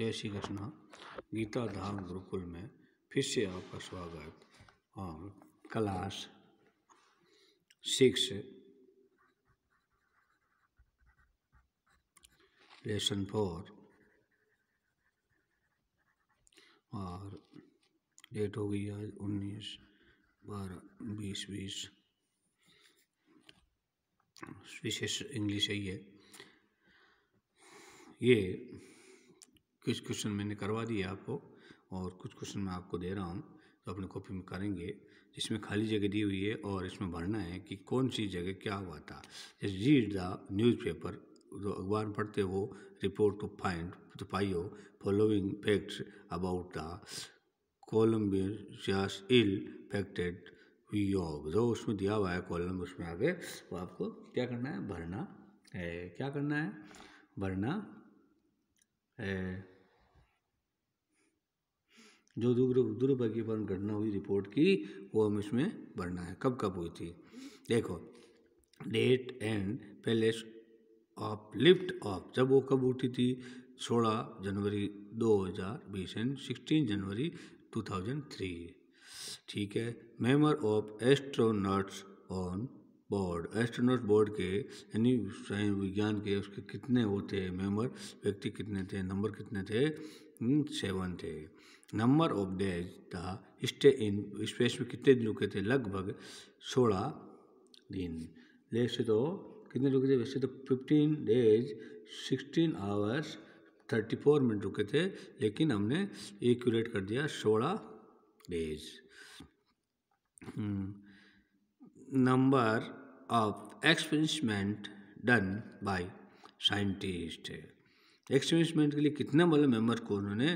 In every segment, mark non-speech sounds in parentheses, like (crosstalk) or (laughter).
जय श्री कृष्णा गीता धाम गुरुकुल में फिर से आपका स्वागत और क्लास सिक्स लेसन फोर और डेट हो गई आज उन्नीस बारह बीस बीस विशेष इंग्लिश है ये ये कुछ क्वेश्चन मैंने करवा दिए आपको और कुछ क्वेश्चन मैं आपको दे रहा हूँ तो अपने कॉपी में करेंगे जिसमें खाली जगह दी हुई है और इसमें भरना है कि कौन सी जगह क्या हुआ था जैसे रीड द न्यूज़पेपर जो अखबार पढ़ते हो रिपोर्ट टू फाइंड टू पाइयो following facts about the Columbia's ill fated योग जो उसमें दिया हुआ है कॉलम उसमें आगे वो आपको क्या करना है भरना है क्या करना है भरना है जो दुर्भाग्यपूर्ण घटना हुई रिपोर्ट की वो हम इसमें भरना है कब कब हुई थी देखो date and place of lift off जब वो कब उठी थी 16 जनवरी 2020 एंड सिक्सटीन जनवरी 2003 ठीक है member of astronauts on board astronaut board के यानी विज्ञान के उसके कितने होते हैं मेमर व्यक्ति कितने थे नंबर कितने थे हम्म, सेवन थे नंबर ऑफ डेज था स्टे इन स्पेस में कितने दिन रुके थे लगभग सोलह दिन वैसे तो कितने रुके थे वैसे तो fifteen days sixteen hours thirty four minute रुके थे लेकिन हमने एक्यूरेट कर दिया सोलह days number of experiment done by scientist minute के लिए कितने वाले मेम्बर को उन्होंने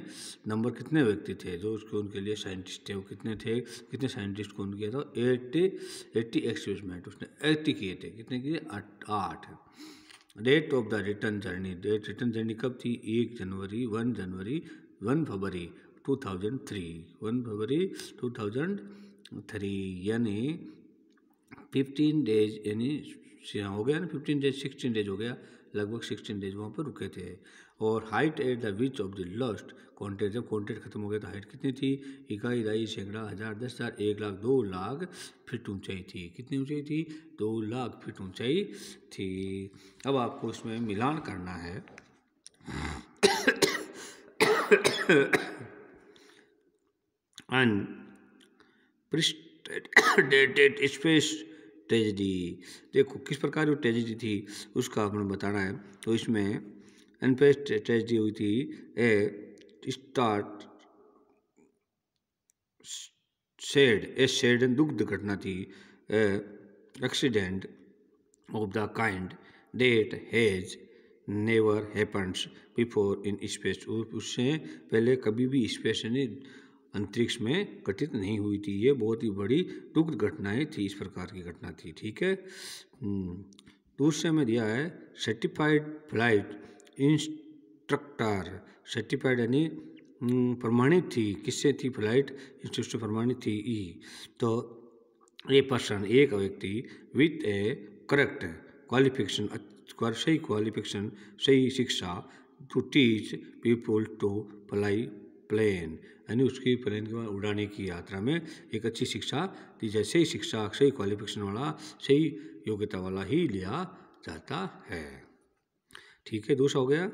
नंबर कितने व्यक्ति थे जो उसके उनके लिए साइंटिस्ट थे वो कितने थे कितने साइंटिस्ट को किया था एट्टी एट्टी एक्सपेरिमेंट उसने एट्टी किए थे कितने किए आठ date of the return journey date return journey कब थी एक जनवरी one January one February three one February three यानी फिफ्टीन डेज यानी हो गया ना फिफ्टीन डेज सिक्सटीन डेज हो गया लगभग सिक्सटीन डेज वहाँ पर रुके थे और height at the which of the last contact जब कॉन्टेट खत्म हो गया तो हाइट कितनी थी इकाई दाई सैकड़ा हज़ार दस हज़ार एक लाख दो लाख फिट ऊंचाई थी कितनी ऊंचाई थी दो लाख फिट ऊंचाई थी अब आपको उसमें मिलान करना है अनप्रिस्टेटेड स्पेस ट्रेजिडी देखो किस प्रकार जो ट्रेजिडी थी उसका आपने बताना है तो इसमें and face tragedy with a start shed a shed दुग्ध घटना थी accident of the kind that has never happens before in space उससे पहले कभी भी स्पेस यानी अंतरिक्ष में घटित नहीं हुई थी ये बहुत ही बड़ी दुग्ध घटनाएं थी इस प्रकार की घटना थी ठीक है हम्म, दूसरे में दिया है सर्टिफाइड फ्लाइट इंस्ट्रक्टर सर्टिफाइड यानी हम्म, प्रमाणित थी किससे थी फ्लाइट इंस्ट्रक्टर प्रमाणित थी ई e. तो ए पर्सन एक व्यक्ति विथ ए करेक्ट क्वालिफिकेशन सही क्वालिफिकेशन सही शिक्षा to teach people to fly plane यानी उसकी प्लेन के उड़ाने की यात्रा में एक अच्छी शिक्षा दी जाए सही शिक्षा सही क्वालिफिकेशन वाला सही योग्यता वाला ही लिया जाता है ठीक है दूसरा हो गया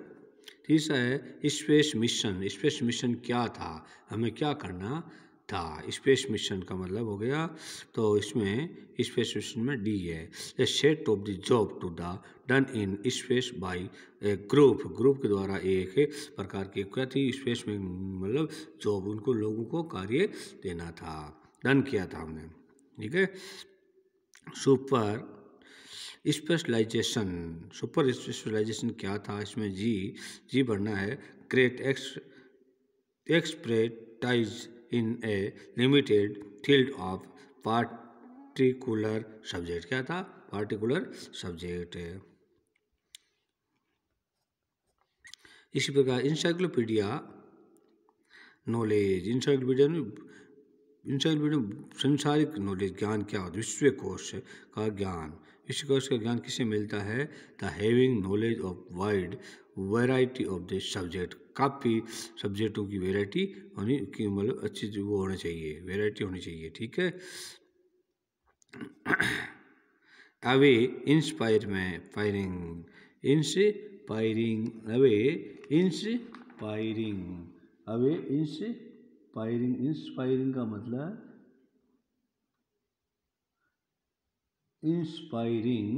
तीसरा है स्पेस मिशन स्पेस मिशन क्या था हमें क्या करना था स्पेस मिशन का मतलब हो गया तो इसमें स्पेस मिशन में डी है a set of the job to the done in space by a group group के द्वारा एक प्रकार की क्या थी स्पेस में मतलब जॉब उनको लोगों को कार्य देना था डन किया था हमने ठीक है सुपर स्पेशलाइजेशन सुपर स्पेशलाइजेशन क्या था इसमें जी जी बढ़ना है create ex expertise in a limited field of particular subject क्या था पार्टिकुलर सब्जेक्ट इसी प्रकार इंसाइक्लोपीडिया नॉलेज इंसाइक्लोपीडिया में इंसाइक्लोपीडिया संसारिक नॉलेज ज्ञान क्या होता है विश्व कोश का ज्ञान इस कोर्स का ज्ञान किसे मिलता है the having knowledge of wide variety of the subject काफ़ी सब्जेक्टों की वैरायटी होनी की मतलब अच्छी वो होना चाहिए वैरायटी होनी चाहिए ठीक है अवे इंस्पायर में firing inspiring awe inspiring awe inspiring inspiring का मतलब इंस्पायरिंग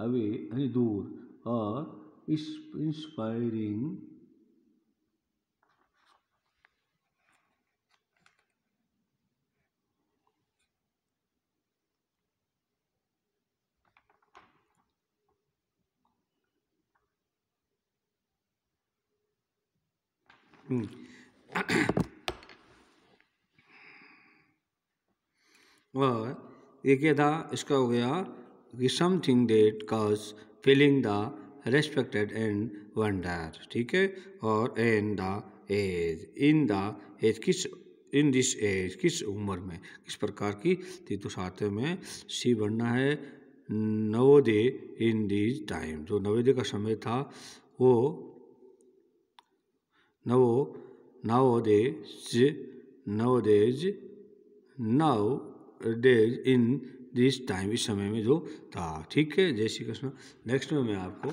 अवे यानी दूर और इस इंस्पायरिंग hmm. (coughs) और था इसका हो गया कि something that cause feeling the respected and wonder ठीक है और an the age in the age किस इन दिस एज किस उम्र में किस प्रकार की तीतु साथ में सी बनना है नवोदय इन दिस टाइम जो नवोदय का समय था वो नवो नवोदय नवोदय नव डेज इन दिस टाइम इस समय में जो था ठीक है जय श्री कृष्ण नेक्स्ट में मैं आपको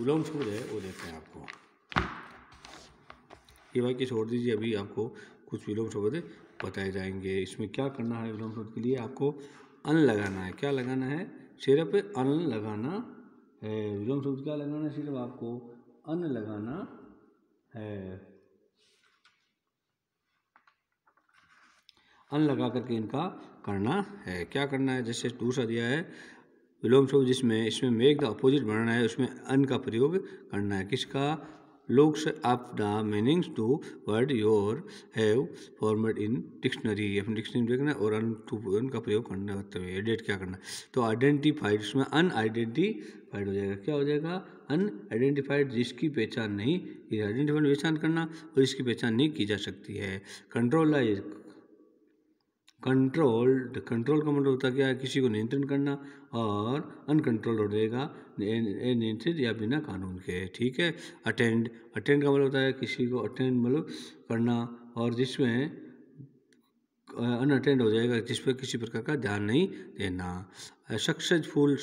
उलम सूर है वो देते हैं आपको ये वाक्य छोड़ दीजिए अभी आपको कुछ विलोम शब्द बताए जाएंगे इसमें क्या करना है विलोम शब्द के लिए आपको अन लगाना है क्या लगाना है सिर्फ अन लगाना है विलोम शब्द क्या लगाना है सिर्फ आपको अन लगाना है अन लगा करके इनका करना है क्या करना है जैसे दूसरा दिया है विलोम शब्द जिसमें इसमें मेक द अपोजिट बनाना है उसमें अन का प्रयोग करना है किसका looks up the meanings to word your have formed in dictionary अपनी डिक्शनरी देखना है और अन टू अन का प्रयोग करना है एडिट मतलब क्या करना है तो आइडेंटिफाइड इसमें अन आइडेंटिफाइड हो जाएगा क्या हो जाएगा अन आइडेंटिफाइड जिसकी पहचान नहीं आइडेंटिफाइड पहचान करना और इसकी पहचान नहीं की जा सकती है कंट्रोल कंट्रोल्ड कंट्रोल का मतलब होता क्या है किसी को नियंत्रण करना और अनकंट्रोल रहेगा नियंत्रित या बिना कानून के ठीक है अटेंड अटेंड का मतलब होता है किसी को अटेंड मतलब करना और जिसमें अनअटेंड हो जाएगा जिस पर किसी प्रकार का ध्यान नहीं देना सक्सेसफुल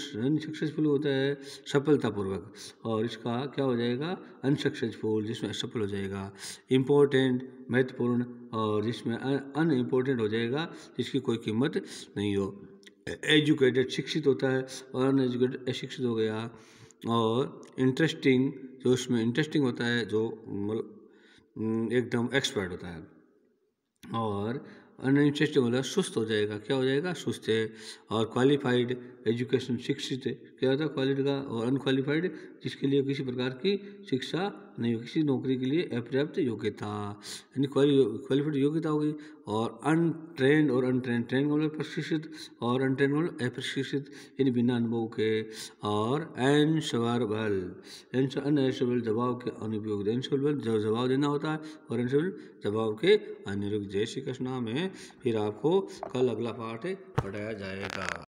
सक्सेसफुल होता है सफलतापूर्वक और इसका क्या हो जाएगा अनसक्सेसफुल जिसमें असफल हो जाएगा इम्पोर्टेंट महत्वपूर्ण और जिसमें अनइम्पोर्टेंट हो जाएगा जिसकी कोई कीमत नहीं हो एजुकेटेड शिक्षित होता है और अनएजुकेटेड अशिक्षित हो गया और इंटरेस्टिंग जो उसमें इंटरेस्टिंग होता है जो मतलब, हम्म, एकदम एक्सपर्ट होता है और अंडर होगा सुस्त हो जाएगा क्या हो जाएगा सुस्त है और क्वालिफाइड एजुकेशन शिक्षित क्या होता है क्वालिटी का और अनक्वालिफाइड जिसके लिए किसी प्रकार की शिक्षा नहीं किसी नौकरी के लिए अपर्याप्त योग्यता यानी क्वालिफाइड योग्यता होगी और अनट्रेंड और अनट्रेंड ट्रेंड का मतलब प्रशिक्षित और अनट्रेंड मतलब अप्रशिक्षित यानी बिना अनुभव के और एन अनएशबल दबाव के अनुपयोग एनशवल जो जवाब देना होता है और एनशबल दबाव के अनुयोग जय श्री कृष्णा में फिर आपको कल अगला पाठ पढ़ाया जाएगा